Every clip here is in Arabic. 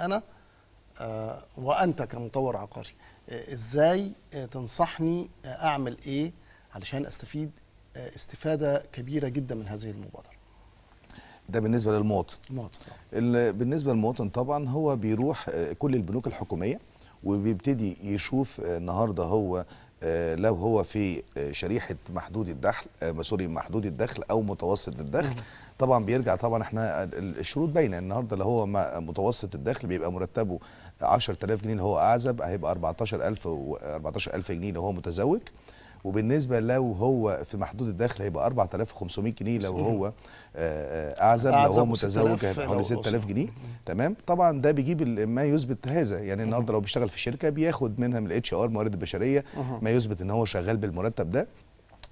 انا آه، وانت كمطور عقاري آه، ازاي آه، تنصحني اعمل ايه علشان استفيد استفاده كبيره جدا من هذه المبادره ده بالنسبه للمواطن المواطن بالنسبه للمواطن طبعا هو بيروح كل البنوك الحكوميه وبيبتدي يشوف النهارده هو آه، لو هو في آه، شريحه محدود الدخل آه، سوري محدود الدخل او متوسط الدخل طبعا بيرجع طبعا احنا الشروط باينه النهارده لو هو متوسط الدخل بيبقى مرتبه 10000 جنيه اللي هو اعزب هيبقى 14000 و 14000 جنيه اللي هو متزوج وبالنسبه لو هو في محدود الدخل هيبقى 4500 جنيه لو هو آه، آه، اعزب لو هو متزوج هيبقى حوالي 6000 جنيه تمام طبعا ده بيجيب ما يثبت هذا يعني النهارده لو بيشتغل في شركه بياخد منها من الاتش ار الموارد البشريه ما يثبت ان هو شغال بالمرتب ده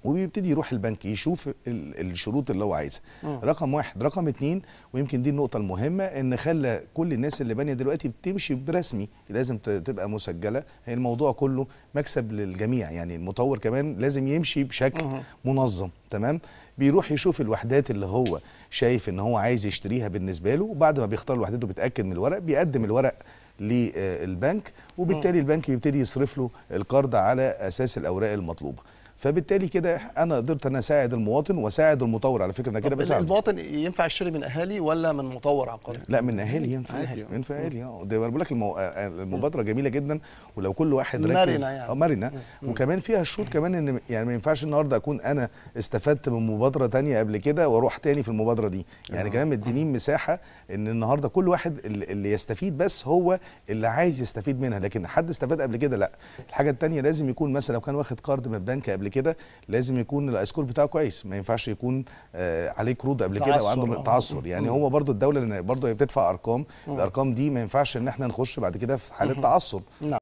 وبيبتدي يروح البنك يشوف الشروط اللي هو عايزها رقم واحد رقم اتنين ويمكن دي النقطه المهمه ان خلى كل الناس اللي بانيه دلوقتي بتمشي برسمي لازم تبقى مسجله هي الموضوع كله مكسب للجميع يعني المطور كمان لازم يمشي بشكل مه. منظم تمام بيروح يشوف الوحدات اللي هو شايف ان هو عايز يشتريها بالنسبه له وبعد ما بيختار الوحدات وبيتاكد من الورق بيقدم الورق للبنك آه، وبالتالي البنك بيبتدي يصرف له القرض على اساس الاوراق المطلوبه فبالتالي كده انا قدرت انا اساعد المواطن واساعد المطور على فكره انا كده بساعد المواطن ينفع يشتري من اهالي ولا من مطور عقاري لا من اهالي ينفع اهالي ينفع اهالي اه ده بقول لك المو... آه، آه، المبادره جميله جدا ولو كل واحد ركز مرنه يعني اه مرنه وكمان فيها شروط كمان ان يعني ما ينفعش النهارده اكون انا استفدت من مبادره تانية قبل كده واروح تاني في المبادره دي يعني آه. كمان مدينين مساحه ان النهارده كل واحد اللي يستفيد بس هو اللي عايز يستفيد منها لكن حد استفاد قبل كده لا الحاجه الثانيه لازم يكون مثلا لو كان واخد كارد من البنك قبل قبل كده لازم يكون الايس كور بتاعه كويس ما ينفعش يكون آه عليه قروض قبل كده او عنده اه. تعثر يعني مم. هو برضو الدوله برضو هي بتدفع ارقام مم. الارقام دي ما ينفعش ان احنا نخش بعد كده في حاله تعثر نعم.